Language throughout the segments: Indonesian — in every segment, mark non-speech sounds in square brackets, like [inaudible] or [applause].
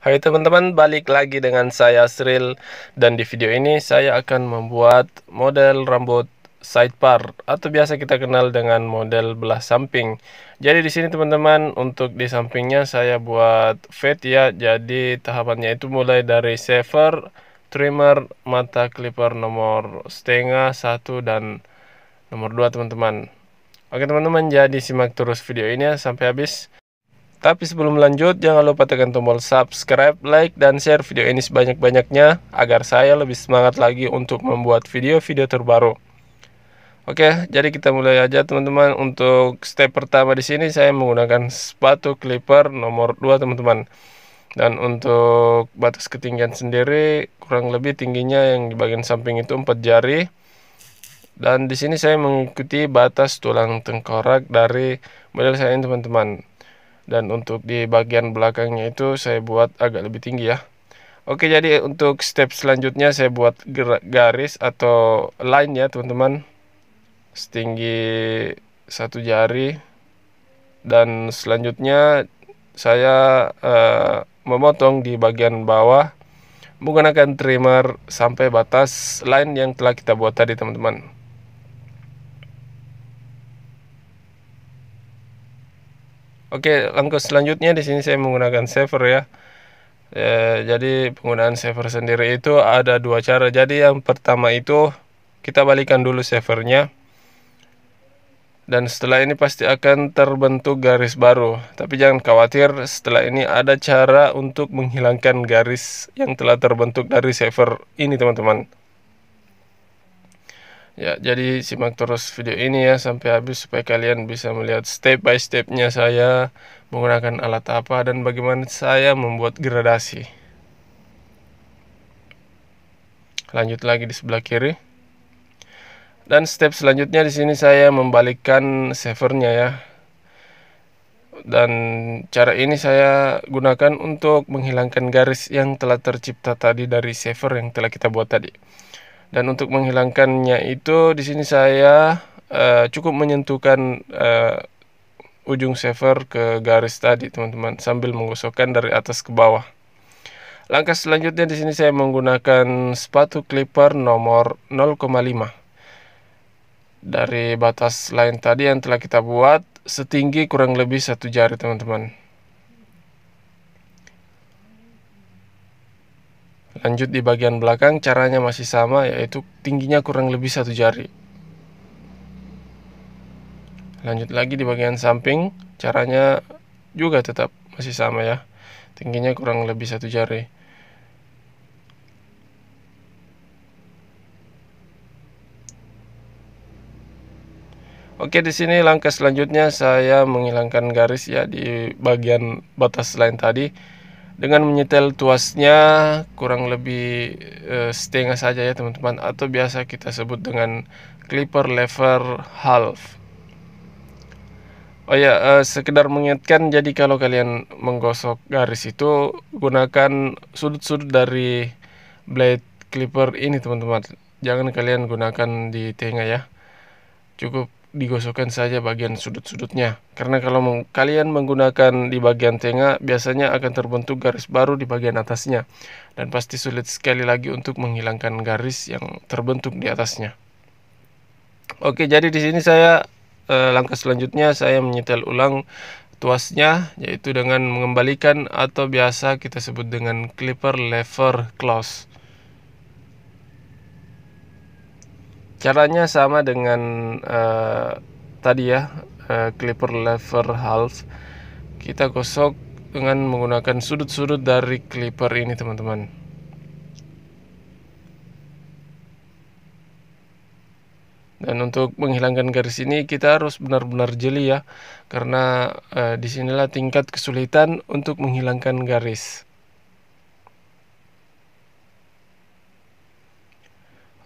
Hai teman-teman, balik lagi dengan saya Sril dan di video ini saya akan membuat model rambut side part atau biasa kita kenal dengan model belah samping. Jadi di sini teman-teman untuk di sampingnya saya buat fade ya. Jadi tahapannya itu mulai dari shaver, trimmer, mata clipper nomor setengah, satu dan nomor dua teman-teman. Oke teman-teman, jadi simak terus video ini ya sampai habis. Tapi sebelum lanjut, jangan lupa tekan tombol subscribe, like, dan share video ini sebanyak-banyaknya agar saya lebih semangat lagi untuk membuat video-video terbaru. Oke, jadi kita mulai aja teman-teman. Untuk step pertama di sini saya menggunakan sepatu clipper nomor 2 teman-teman. Dan untuk batas ketinggian sendiri kurang lebih tingginya yang di bagian samping itu 4 jari. Dan di sini saya mengikuti batas tulang tengkorak dari model saya ini teman-teman dan untuk di bagian belakangnya itu saya buat agak lebih tinggi ya oke jadi untuk step selanjutnya saya buat garis atau line ya teman-teman setinggi satu jari dan selanjutnya saya uh, memotong di bagian bawah menggunakan trimmer sampai batas line yang telah kita buat tadi teman-teman Oke, langkah selanjutnya di sini saya menggunakan saver ya. E, jadi penggunaan saver sendiri itu ada dua cara. Jadi yang pertama itu kita balikan dulu servernya Dan setelah ini pasti akan terbentuk garis baru. Tapi jangan khawatir, setelah ini ada cara untuk menghilangkan garis yang telah terbentuk dari saver ini, teman-teman. Ya, jadi simak terus video ini ya sampai habis supaya kalian bisa melihat step by stepnya saya menggunakan alat apa dan bagaimana saya membuat gradasi. Lanjut lagi di sebelah kiri. Dan step selanjutnya di sini saya membalikkan severnya ya. Dan cara ini saya gunakan untuk menghilangkan garis yang telah tercipta tadi dari sever yang telah kita buat tadi dan untuk menghilangkannya itu di sini saya uh, cukup menyentuhkan uh, ujung saver ke garis tadi teman-teman sambil menggosokkan dari atas ke bawah langkah selanjutnya di sini saya menggunakan sepatu clipper nomor 0,5 dari batas lain tadi yang telah kita buat setinggi kurang lebih satu jari teman-teman Lanjut di bagian belakang caranya masih sama yaitu tingginya kurang lebih satu jari. Lanjut lagi di bagian samping caranya juga tetap masih sama ya. Tingginya kurang lebih satu jari. Oke, di sini langkah selanjutnya saya menghilangkan garis ya di bagian batas lain tadi dengan menyetel tuasnya kurang lebih uh, setengah saja ya teman-teman atau biasa kita sebut dengan clipper lever half oh ya uh, sekedar mengingatkan jadi kalau kalian menggosok garis itu gunakan sudut-sudut dari blade clipper ini teman-teman jangan kalian gunakan di tengah ya cukup digosokkan saja bagian sudut-sudutnya karena kalau kalian menggunakan di bagian tengah biasanya akan terbentuk garis baru di bagian atasnya dan pasti sulit sekali lagi untuk menghilangkan garis yang terbentuk di atasnya oke jadi di sini saya eh, langkah selanjutnya saya menyetel ulang tuasnya yaitu dengan mengembalikan atau biasa kita sebut dengan clipper lever close caranya sama dengan uh, tadi ya uh, clipper lever half kita gosok dengan menggunakan sudut-sudut dari clipper ini teman-teman dan untuk menghilangkan garis ini kita harus benar-benar jeli ya karena uh, disinilah tingkat kesulitan untuk menghilangkan garis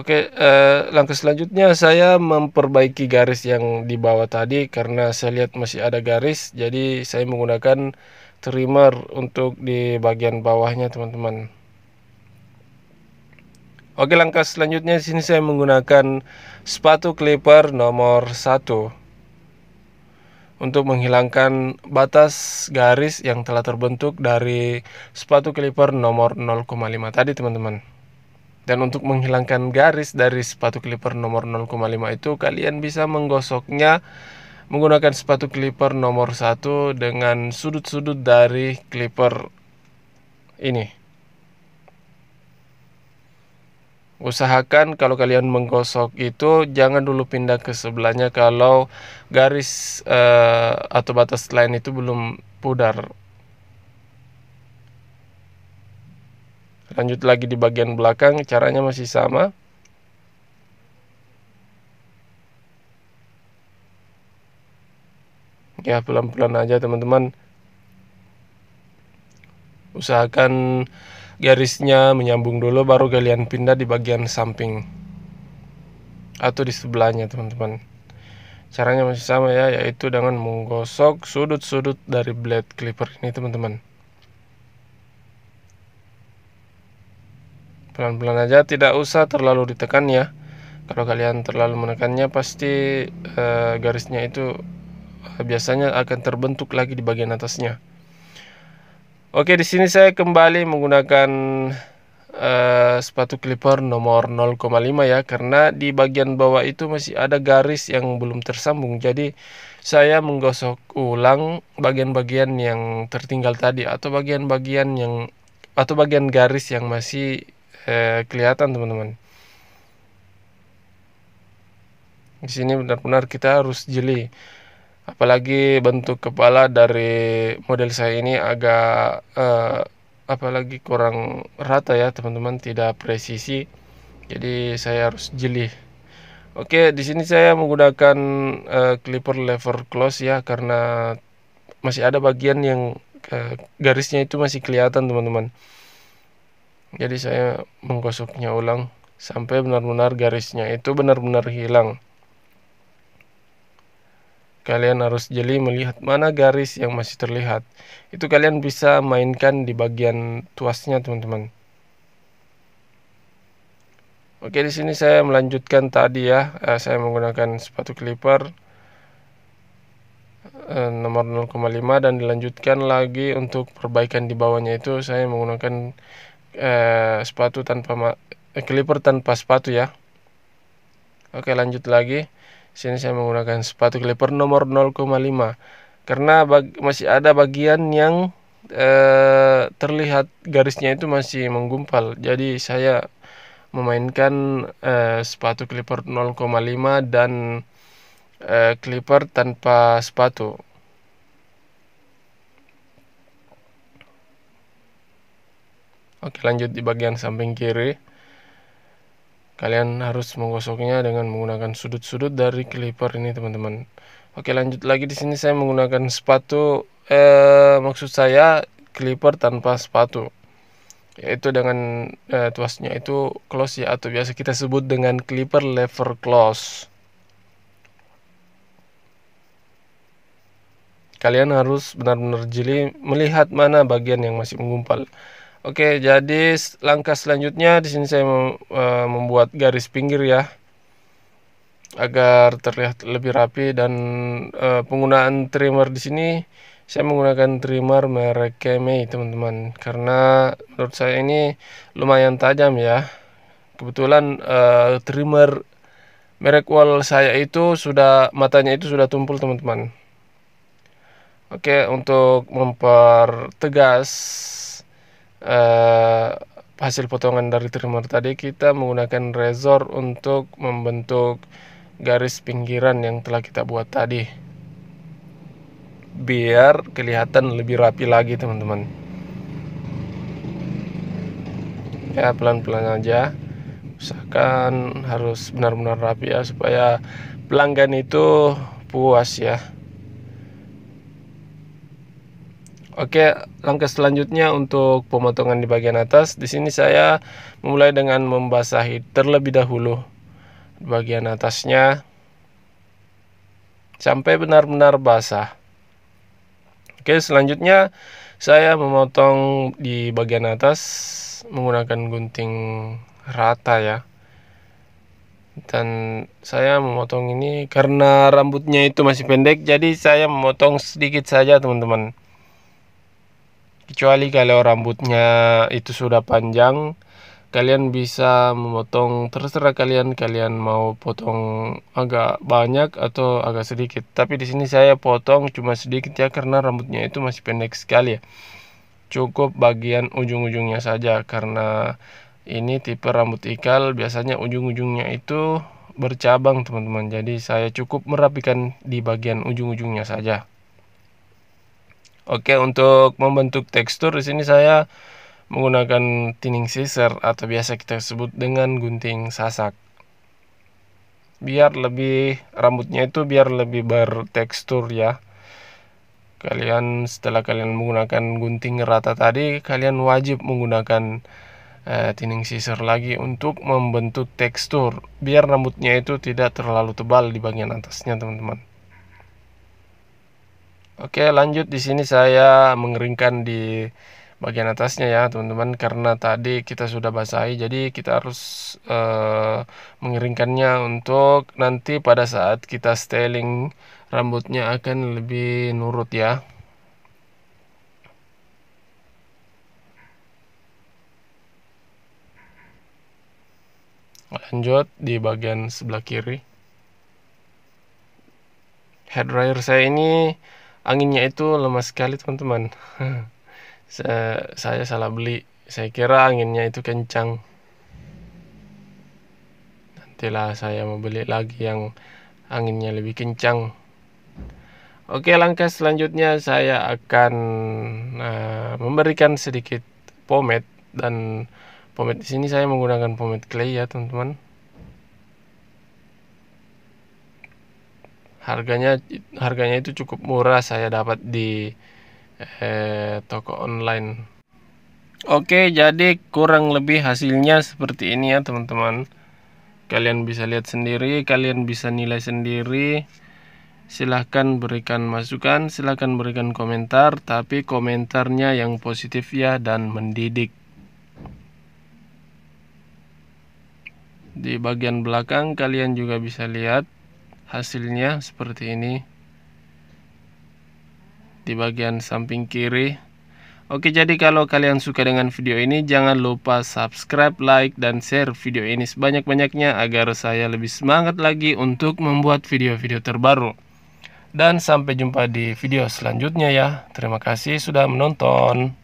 Oke, eh, langkah selanjutnya saya memperbaiki garis yang di bawah tadi karena saya lihat masih ada garis, jadi saya menggunakan trimmer untuk di bagian bawahnya, teman-teman. Oke, langkah selanjutnya di sini saya menggunakan sepatu clipper nomor 1 untuk menghilangkan batas garis yang telah terbentuk dari sepatu clipper nomor 0,5 tadi, teman-teman. Dan untuk menghilangkan garis dari sepatu clipper nomor 0,5 itu kalian bisa menggosoknya menggunakan sepatu clipper nomor 1 dengan sudut-sudut dari clipper ini. Usahakan kalau kalian menggosok itu jangan dulu pindah ke sebelahnya kalau garis uh, atau batas lain itu belum pudar lanjut lagi di bagian belakang caranya masih sama ya pelan-pelan aja teman-teman usahakan garisnya menyambung dulu baru kalian pindah di bagian samping atau di sebelahnya teman-teman caranya masih sama ya yaitu dengan menggosok sudut-sudut dari blade clipper ini teman-teman pelan-pelan aja tidak usah terlalu ditekan ya kalau kalian terlalu menekannya pasti e, garisnya itu eh, biasanya akan terbentuk lagi di bagian atasnya oke di sini saya kembali menggunakan Uh, sepatu clipper nomor 0,5 ya karena di bagian bawah itu masih ada garis yang belum tersambung jadi saya menggosok ulang bagian-bagian yang tertinggal tadi atau bagian-bagian yang atau bagian garis yang masih eh, kelihatan teman-teman di sini benar-benar kita harus jeli apalagi bentuk kepala dari model saya ini agak eh, apalagi kurang rata ya teman-teman tidak presisi jadi saya harus jeli Oke, di sini saya menggunakan eh, clipper lever close ya karena masih ada bagian yang eh, garisnya itu masih kelihatan, teman-teman jadi saya menggosoknya ulang sampai benar-benar garisnya itu benar-benar hilang kalian harus jeli melihat mana garis yang masih terlihat itu kalian bisa mainkan di bagian tuasnya teman-teman oke di sini saya melanjutkan tadi ya eh, saya menggunakan sepatu clipper eh, nomor 0,5 dan dilanjutkan lagi untuk perbaikan di bawahnya itu saya menggunakan eh, sepatu tanpa eh, clipper tanpa sepatu ya oke lanjut lagi sini saya menggunakan sepatu clipper nomor 0,5 karena bag, masih ada bagian yang eh, terlihat garisnya itu masih menggumpal jadi saya memainkan eh, sepatu clipper 0,5 dan eh, clipper tanpa sepatu Oke lanjut di bagian samping kiri Kalian harus menggosoknya dengan menggunakan sudut-sudut dari clipper ini teman-teman Oke lanjut lagi di sini saya menggunakan sepatu eh, Maksud saya clipper tanpa sepatu Yaitu dengan eh, tuasnya itu close ya Atau biasa kita sebut dengan clipper lever close Kalian harus benar-benar jeli melihat mana bagian yang masih menggumpal Oke, jadi langkah selanjutnya di sini saya eh, membuat garis pinggir ya. Agar terlihat lebih rapi dan eh, penggunaan trimmer di sini saya menggunakan trimmer merek Kemei, teman-teman. Karena menurut saya ini lumayan tajam ya. Kebetulan eh, trimmer merek wall saya itu sudah matanya itu sudah tumpul, teman-teman. Oke, untuk mempertegas uh, hasil potongan dari trimmer tadi kita menggunakan razor untuk membentuk garis pinggiran yang telah kita buat tadi biar kelihatan lebih rapi lagi teman-teman ya pelan-pelan aja usahakan harus benar-benar rapi ya supaya pelanggan itu puas ya Oke, langkah selanjutnya untuk pemotongan di bagian atas. Di sini saya memulai dengan membasahi terlebih dahulu bagian atasnya sampai benar-benar basah. Oke, selanjutnya saya memotong di bagian atas menggunakan gunting rata ya. Dan saya memotong ini karena rambutnya itu masih pendek, jadi saya memotong sedikit saja, teman-teman Kecuali kalau rambutnya itu sudah panjang, kalian bisa memotong terserah kalian kalian mau potong agak banyak atau agak sedikit tapi di sini saya potong cuma sedikit ya karena rambutnya itu masih pendek sekali ya cukup bagian ujung-ujungnya saja karena ini tipe rambut ikal biasanya ujung-ujungnya itu bercabang teman-teman jadi saya cukup merapikan di bagian ujung-ujungnya saja Oke, untuk membentuk tekstur di sini saya menggunakan thinning scissor atau biasa kita sebut dengan gunting sasak. Biar lebih rambutnya itu biar lebih bertekstur ya. Kalian setelah kalian menggunakan gunting rata tadi, kalian wajib menggunakan eh, thinning scissor lagi untuk membentuk tekstur biar rambutnya itu tidak terlalu tebal di bagian atasnya, teman-teman. Oke, lanjut di sini saya mengeringkan di bagian atasnya ya, teman-teman, karena tadi kita sudah basahi, jadi kita harus uh, mengeringkannya untuk nanti pada saat kita styling rambutnya akan lebih nurut ya. lanjut di bagian sebelah kiri hair dryer saya ini anginnya itu lemah sekali teman-teman [laughs] saya, salah beli saya kira anginnya itu kencang nantilah saya mau beli lagi yang anginnya lebih kencang Oke langkah selanjutnya saya akan uh, memberikan sedikit pomade dan pomade di sini saya menggunakan pomade clay ya teman-teman harganya harganya itu cukup murah saya dapat di eh, toko online oke jadi kurang lebih hasilnya seperti ini ya teman-teman kalian bisa lihat sendiri kalian bisa nilai sendiri silahkan berikan masukan silahkan berikan komentar tapi komentarnya yang positif ya dan mendidik di bagian belakang kalian juga bisa lihat hasilnya seperti ini di bagian samping kiri Oke jadi kalau kalian suka dengan video ini jangan lupa subscribe, like, dan share video ini sebanyak-banyaknya agar saya lebih semangat lagi untuk membuat video-video terbaru dan sampai jumpa di video selanjutnya ya. Terima kasih sudah menonton.